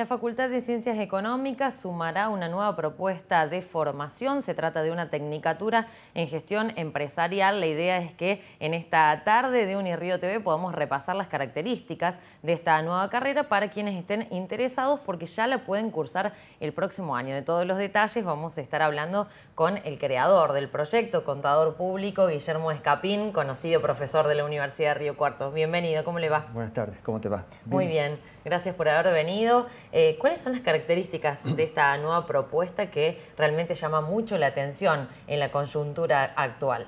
La Facultad de Ciencias Económicas sumará una nueva propuesta de formación. Se trata de una tecnicatura en gestión empresarial. La idea es que en esta tarde de Unirío TV podamos repasar las características de esta nueva carrera para quienes estén interesados porque ya la pueden cursar el próximo año. De todos los detalles vamos a estar hablando con el creador del proyecto, contador público Guillermo Escapín, conocido profesor de la Universidad de Río Cuarto. Bienvenido, ¿cómo le va? Buenas tardes, ¿cómo te va? Muy bien. Gracias por haber venido. Eh, ¿Cuáles son las características de esta nueva propuesta que realmente llama mucho la atención en la coyuntura actual?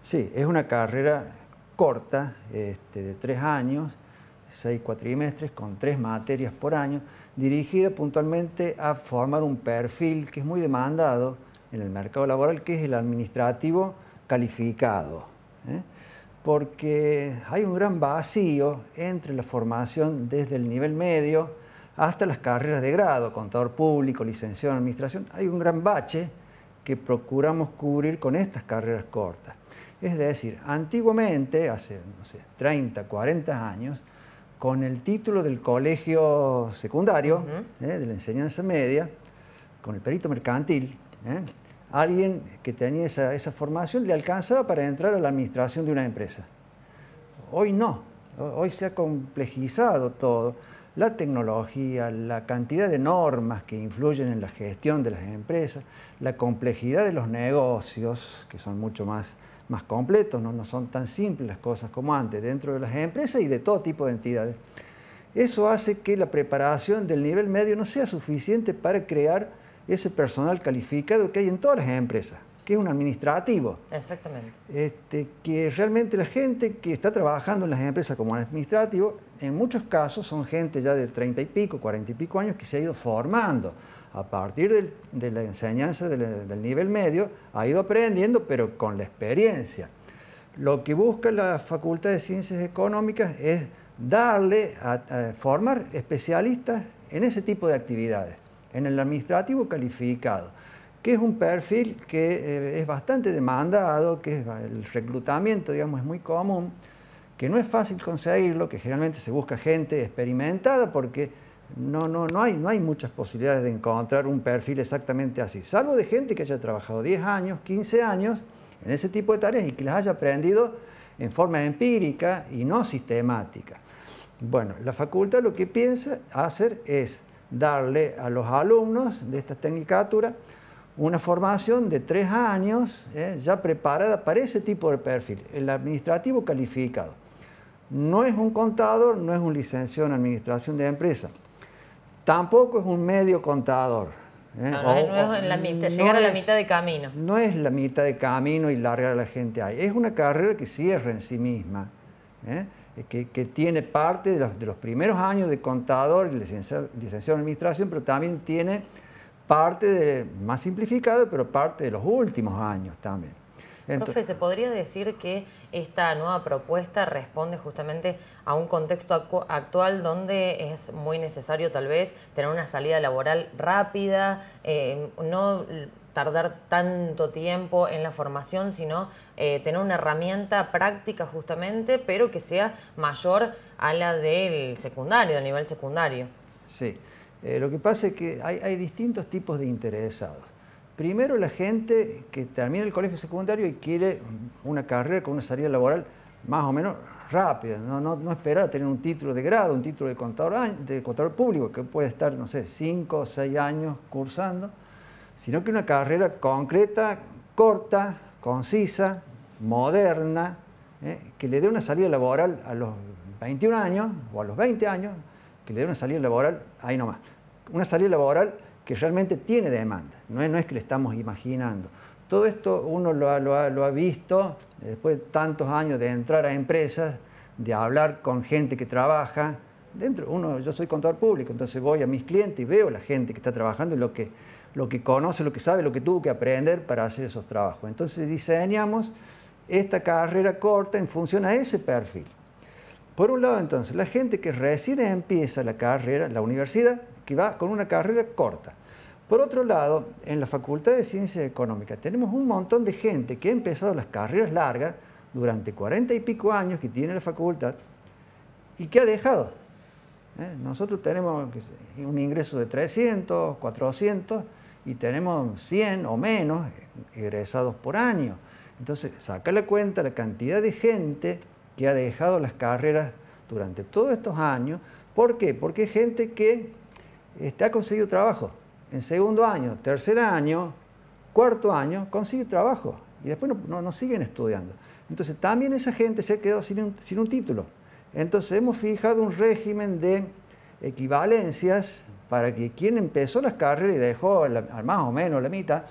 Sí, es una carrera corta, este, de tres años, seis cuatrimestres, con tres materias por año, dirigida puntualmente a formar un perfil que es muy demandado en el mercado laboral, que es el administrativo calificado. ¿eh? porque hay un gran vacío entre la formación desde el nivel medio hasta las carreras de grado, contador público, licenciado en administración. Hay un gran bache que procuramos cubrir con estas carreras cortas. Es decir, antiguamente, hace 30, 40 años, con el título del colegio secundario, ¿eh? de la enseñanza media, con el perito mercantil, eh, alguien que tenía esa, formación le alcanzaba para entrar a la administración de una empresa. Hoy no, hoy se ha complejizado todo. La tecnología, la cantidad de normas que influyen en la gestión de las empresas, la complejidad de los negocios, que son mucho más, más completos, ¿no? no son tan simples las cosas como antes dentro de las empresas y de todo tipo de entidades. Eso hace que la preparación del nivel medio no sea suficiente para crear ese personal calificado que hay en todas las empresas, que es un administrativo. Exactamente. Este, que realmente la gente que está trabajando en las empresas como administrativo, en muchos casos son gente ya de 30 y pico, 40 y pico años que se ha ido formando. A partir de la enseñanza del, nivel medio, ha ido aprendiendo, pero con la experiencia. Lo que busca la Facultad de Ciencias Económicas es darle a formar especialistas en ese tipo de actividades en el administrativo calificado, que es un perfil que eh, es bastante demandado, que es, el reclutamiento digamos, es muy común, que no es fácil conseguirlo, que generalmente se busca gente experimentada porque no, no, no, hay, no hay muchas posibilidades de encontrar un perfil exactamente así, salvo de gente que haya trabajado 10 años, 15 años en ese tipo de tareas y que las haya aprendido en forma empírica y no sistemática. Bueno, la facultad lo que piensa hacer es darle a los alumnos de esta tecnicatura una formación de tres años eh, ya preparada para ese tipo de perfil, el administrativo calificado. No es un contador, no es un licenciado en administración de empresa. Tampoco es un medio contador. Eh, no, es la mitad, llegar a la mitad de camino. No es la mitad de camino y larga la gente ahí. Es una carrera que cierra en sí misma. Eh, eh, que, tiene parte de los, primeros años de contador y licenciado, en administración, pero también tiene parte de, más simplificado, pero parte de los últimos años también. Entonces, Profe, ¿se podría decir que esta nueva propuesta responde justamente a un contexto actual donde es muy necesario tal vez tener una salida laboral rápida, eh, no tardar tanto tiempo en la formación, sino eh, tener una herramienta práctica justamente, pero que sea mayor a la del secundario, a nivel secundario. Sí, eh, lo que pasa es que hay, distintos tipos de interesados. Primero la gente que termina el colegio secundario y quiere una carrera con una salida laboral más o menos rápida, no, no, esperar a tener un título de grado, un título de contador, de contador público, que puede estar, no sé, cinco, o 6 años cursando sino que una carrera concreta, corta, concisa, moderna, eh, que le dé una salida laboral a los 21 años o a los 20 años, que le dé una salida laboral ahí nomás. Una salida laboral que realmente tiene demanda, no es, que le estamos imaginando. Todo esto uno lo ha, visto después de tantos años de entrar a empresas, de hablar con gente que trabaja. Dentro, uno, yo soy contador público, entonces voy a mis clientes y veo la gente que está trabajando y lo que lo que conoce, lo que sabe, lo que tuvo que aprender para hacer esos trabajos. Entonces diseñamos esta carrera corta en función a ese perfil. Por un lado, entonces, la gente que recién empieza la carrera, la universidad, que va con una carrera corta. Por otro lado, en la Facultad de Ciencias Económicas tenemos un montón de gente que ha empezado las carreras largas durante cuarenta y pico años que tiene la facultad y que ha dejado. ¿eh? Nosotros tenemos un ingreso de 300, 400 y tenemos 100 o menos egresados por año. Entonces, saca la cuenta la cantidad de gente que ha dejado las carreras durante todos estos años. ¿Por qué? Porque es gente que este, ha conseguido trabajo. En segundo año, tercer año, cuarto año, consigue trabajo y después no, no, siguen estudiando. Entonces, también esa gente se ha quedado sin sin un título. Entonces, hemos fijado un régimen de equivalencias para que quien empezó las carreras y dejó al más o menos la mitad,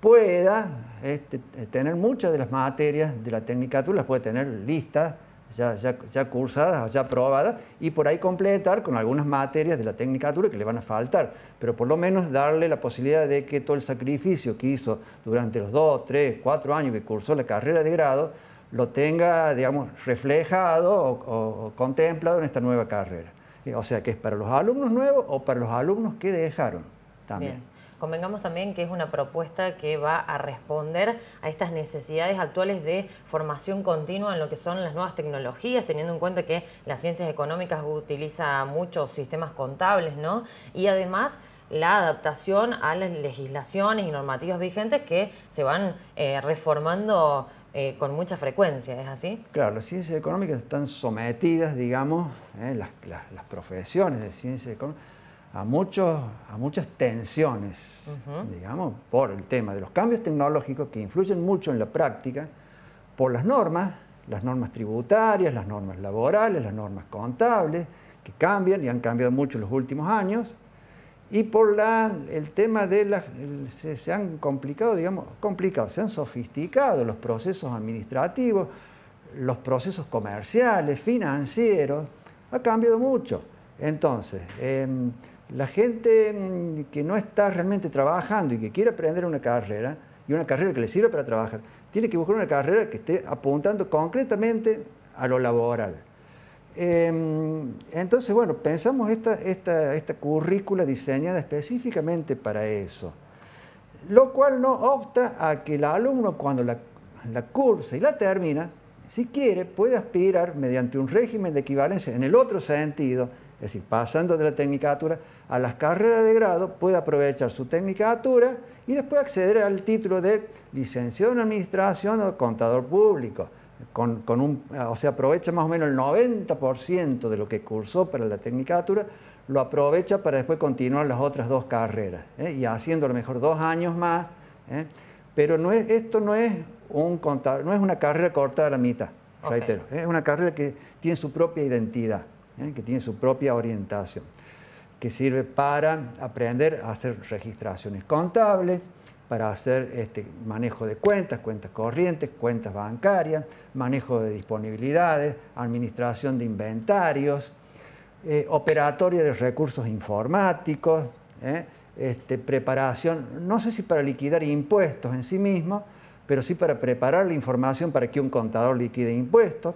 pueda este, tener muchas de las materias de la técnica las puede tener listas, ya, ya, cursadas, ya aprobadas, y por ahí completar con algunas materias de la tecnicatura que le van a faltar, pero por lo menos darle la posibilidad de que todo el sacrificio que hizo durante los dos tres cuatro años que cursó la carrera de grado, lo tenga, digamos, reflejado o contemplado en esta nueva carrera. O sea que es para los alumnos nuevos o para los alumnos que dejaron también. Convengamos también que es una propuesta que va a responder a estas necesidades actuales de formación continua en lo que son las nuevas tecnologías, teniendo en cuenta que las ciencias económicas utiliza muchos sistemas contables, ¿no? Y además la adaptación a las legislaciones y normativas vigentes que se van eh, reformando eh, con mucha frecuencia, ¿es así? Claro, las ciencias económicas están sometidas, digamos, eh, las, profesiones de ciencias económicas, a, a muchas tensiones, digamos, por el tema de los cambios tecnológicos que influyen mucho en la práctica, por las normas, las normas tributarias, las normas laborales, las normas contables, que cambian y han cambiado mucho en los últimos años, y por la, el tema de las... Se, han complicado, digamos, complicado, se han sofisticado los procesos administrativos, los procesos comerciales, financieros, ha cambiado mucho. Entonces, em, la gente em, que no está realmente trabajando y que quiere aprender una carrera, y una carrera que le sirva para trabajar, tiene que buscar una carrera que esté apuntando concretamente a lo laboral. Em, entonces, bueno, pensamos esta, esta, currícula diseñada específicamente para eso, lo cual no opta a que el alumno cuando la, la cursa y la termina, si quiere, puede aspirar mediante un régimen de equivalencia en el otro sentido, es decir, pasando de la tecnicatura a las carreras de grado, puede aprovechar su tecnicatura y después acceder al título de licenciado en administración o contador público con, eh, o sea, aprovecha más o menos el 90% de lo que cursó para la tecnicatura, lo aprovecha para después continuar las otras dos carreras, ¿eh? y haciendo a lo mejor dos años más, ¿eh? pero no esto no es, un, no es una carrera corta a la mitad, reitero, es una carrera que tiene su propia identidad, que tiene su propia orientación, que sirve para aprender a hacer registraciones contables, para hacer este, manejo de cuentas, cuentas corrientes, cuentas bancarias, manejo de disponibilidades, administración de inventarios, eh, operatoria de recursos informáticos, eh, este, preparación, no sé si para liquidar impuestos en sí mismo, pero sí para preparar la información para que un contador liquide impuestos.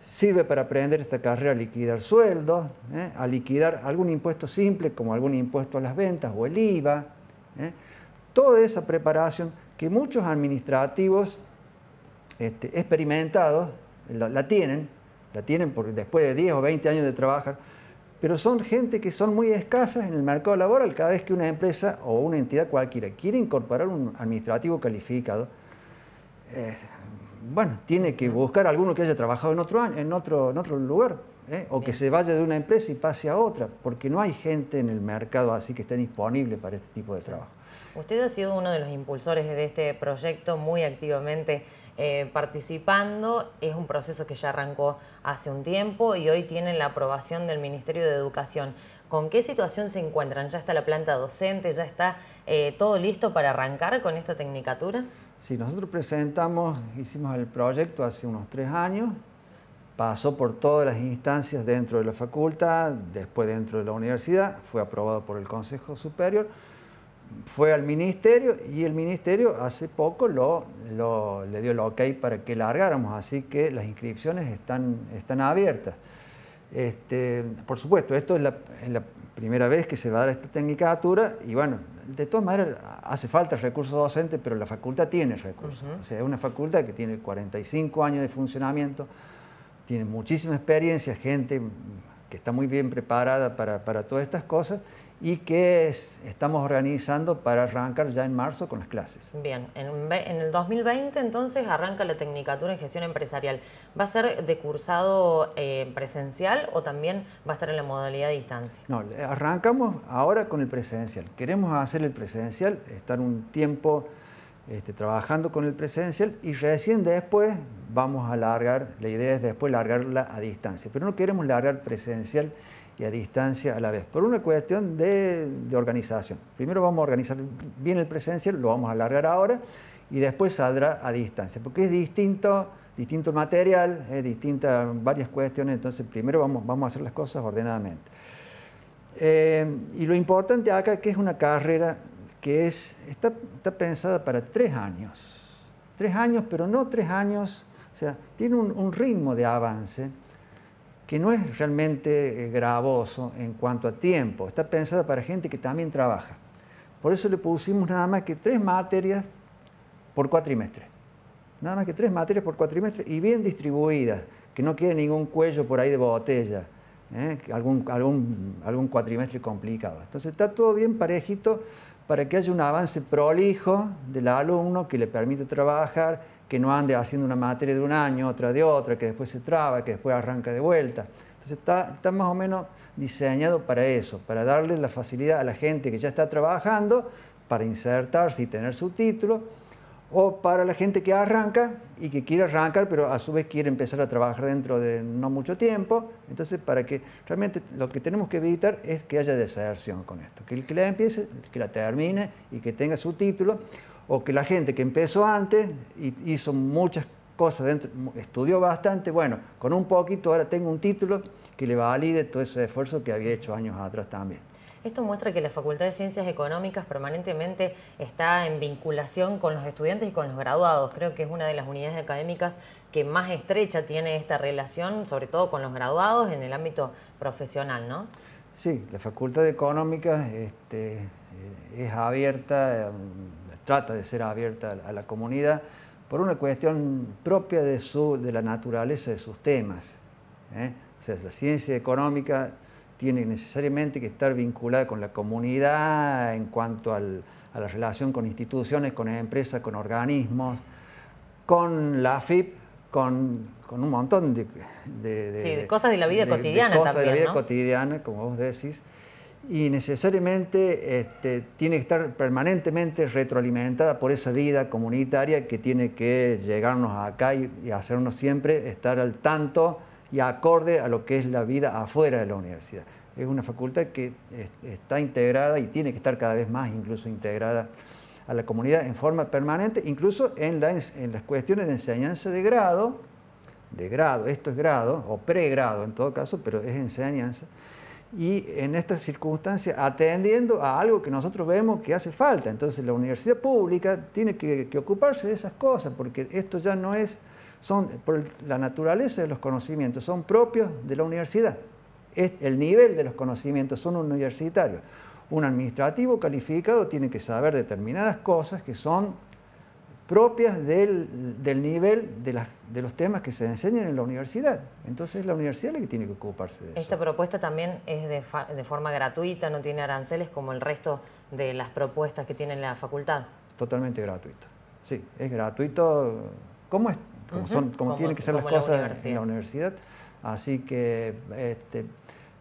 Sirve para aprender esta carrera a liquidar sueldos, eh, a liquidar algún impuesto simple como algún impuesto a las ventas o el IVA toda esa preparación que muchos administrativos este, experimentados la, tienen, la tienen porque después de 10 o 20 años de trabajar, pero son gente que son muy escasas en el mercado laboral. Cada vez que una empresa o una entidad cualquiera quiere incorporar un administrativo calificado, eh, bueno, tiene que buscar alguno que haya trabajado en otro, en otro, lugar, eh, o que se vaya de una empresa y pase a otra, porque no hay gente en el mercado así que esté disponible para este tipo de trabajo. Usted ha sido uno de los impulsores de este proyecto, muy activamente eh, participando. Es un proceso que ya arrancó hace un tiempo y hoy tiene la aprobación del Ministerio de Educación. ¿Con qué situación se encuentran? ¿Ya está la planta docente? ¿Ya está eh, todo listo para arrancar con esta tecnicatura? Sí, nosotros presentamos, hicimos el proyecto hace unos tres años, pasó por todas las instancias dentro de la facultad, después dentro de la universidad, fue aprobado por el Consejo Superior fue al ministerio y el ministerio hace poco lo, le dio el ok para que largáramos, así que las inscripciones están, abiertas. Este, por supuesto, esto es la, primera vez que se va a dar esta tecnicatura y bueno, de todas maneras hace falta recursos docentes, pero la facultad tiene recursos. es una facultad que tiene 45 años de funcionamiento, tiene muchísima experiencia, gente que está muy bien preparada para, para todas estas cosas y que estamos organizando para arrancar ya en marzo con las clases. Bien, en, el 2020 entonces arranca la Tecnicatura en Gestión Empresarial. ¿Va a ser de cursado eh, presencial o también va a estar en la modalidad de distancia? No, arrancamos ahora con el presencial. Queremos hacer el presencial, estar un tiempo este, trabajando con el presencial y recién después vamos a largar, la idea es después largarla a distancia, pero no queremos largar presencial y a distancia a la vez, por una cuestión de, de organización. Primero vamos a organizar bien el presencial, lo vamos a alargar ahora, y después saldrá a distancia, porque es distinto, distinto material, es distinta varias cuestiones, entonces primero vamos, vamos a hacer las cosas ordenadamente. Eh, y lo importante acá que es una carrera que es, está, está pensada para tres años, tres años, pero no tres años, o sea, tiene un ritmo de avance que no es realmente eh, gravoso en cuanto a tiempo. Está pensada para gente que también trabaja. Por eso le pusimos nada más que tres materias por cuatrimestre. Nada más que tres materias por cuatrimestre y bien distribuidas, que no quede ningún cuello por ahí de botella, ¿eh? algún, algún, algún cuatrimestre complicado. Entonces está todo bien parejito para que haya un avance prolijo del alumno que le permite trabajar que no ande haciendo una materia de un año, otra de otra, que después se traba, que después arranca de vuelta. Entonces está, está más o menos diseñado para eso, para darle la facilidad a la gente que ya está trabajando para insertarse y tener su título, o para la gente que arranca y que quiere arrancar, pero a su vez quiere empezar a trabajar dentro de no mucho tiempo. Entonces, para que realmente lo que tenemos que evitar es que haya deserción con esto, que el que la empiece, que la termine y que tenga su título, o que la gente que empezó antes hizo muchas cosas, dentro, estudió bastante, bueno, con un poquito ahora tengo un título que le valide todo ese esfuerzo que había hecho años atrás también. Esto muestra que la Facultad de Ciencias Económicas permanentemente está en vinculación con los estudiantes y con los graduados. Creo que es una de las unidades académicas que más estrecha tiene esta relación, sobre todo con los graduados en el ámbito profesional, ¿no? Sí, la Facultad de Económicas este, eh, es abierta, mm, trata de ser abierta a la comunidad por una cuestión propia de, su, de la naturaleza de sus temas. ¿eh? O sea, la ciencia económica tiene necesariamente que estar vinculada con la comunidad en cuanto a la relación con instituciones, con empresas, con organismos, con la AFIP, con, con un montón de, cosas de la vida cotidiana. Cosas de la vida cotidiana, como vos decís y necesariamente este, tiene que estar permanentemente retroalimentada por esa vida comunitaria que tiene que llegarnos acá y, hacernos siempre estar al tanto y acorde a lo que es la vida afuera de la universidad. Es una facultad que está integrada y tiene que estar cada vez más incluso integrada a la comunidad en forma permanente, incluso en, en las cuestiones de enseñanza de grado, de grado, esto es grado o pregrado en todo caso, pero es enseñanza y en estas circunstancias atendiendo a algo que nosotros vemos que hace falta. Entonces la universidad pública tiene que, ocuparse de esas cosas, porque esto ya no es, son por la naturaleza de los conocimientos, son propios de la universidad. Es el nivel de los conocimientos, son universitarios. Un administrativo calificado tiene que saber determinadas cosas que son propias del, nivel de, de, los temas que se enseñan en la universidad. Entonces la universidad la que tiene que ocuparse de eso. Esta propuesta también es de, forma gratuita, no tiene aranceles como el resto de las propuestas que tiene la facultad. Totalmente gratuito. Sí, es gratuito. es? Como, como, tienen que ser las cosas en la universidad. Así que este,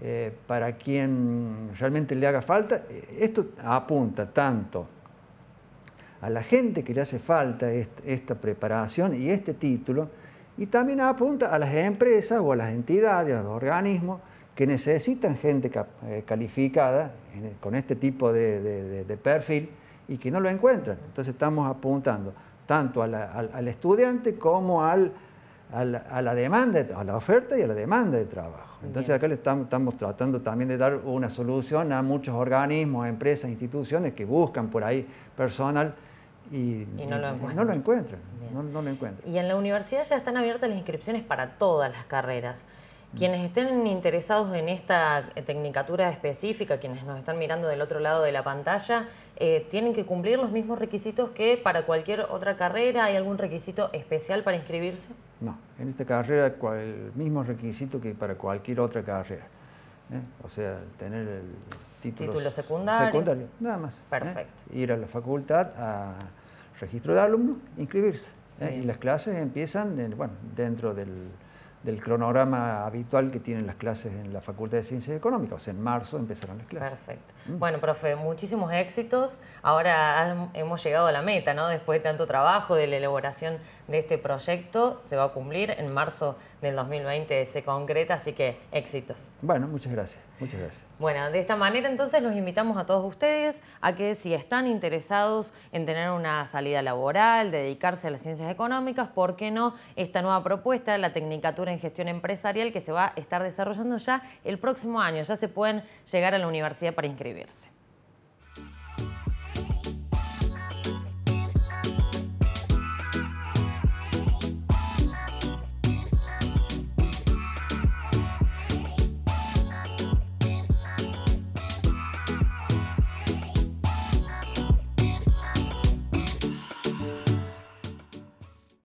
eh, para quien realmente le haga falta, eh, esto apunta tanto a la gente que le hace falta esta preparación y este título, y también apunta a las empresas o a las entidades, a los organismos que necesitan gente eh, calificada e, con este tipo de, perfil y que no lo encuentran. Entonces estamos apuntando tanto al, estudiante como a, la, demanda, a la oferta y a la demanda de trabajo. Entonces acá le estamos, tratando también de dar una solución a muchos organismos, empresas, instituciones que buscan por ahí personal y, no, lo no lo encuentran. No, Y en la universidad ya están abiertas las inscripciones para todas las carreras. Quienes estén interesados en esta eh, tecnicatura específica, quienes nos están mirando del otro lado de la pantalla, eh, tienen que cumplir los mismos requisitos que para cualquier otra carrera. ¿Hay algún requisito especial para inscribirse? No, en esta carrera el mismo requisito que para cualquier otra carrera. ¿eh? O sea, tener el título, secundario? secundario. nada más. Perfecto. Ir a la facultad a registro de alumnos, inscribirse. ¿eh? Y las clases empiezan, bueno, dentro del, cronograma habitual que tienen las clases en la Facultad de Ciencias Económicas. O sea, en marzo empezarán las clases. Perfecto. Mm. Bueno, profe, muchísimos éxitos. Ahora hemos llegado a la meta, ¿no? Después de tanto trabajo, de la elaboración de este proyecto se va a cumplir. En marzo del 2020 se concreta, así que éxitos. Bueno, muchas gracias. Muchas gracias. Bueno, de esta manera entonces los invitamos a todos ustedes a que si están interesados en tener una salida laboral, dedicarse a las ciencias económicas, ¿por qué no esta nueva propuesta, la Tecnicatura en Gestión Empresarial, que se va a estar desarrollando ya el próximo año? Ya se pueden llegar a la universidad para inscribirse.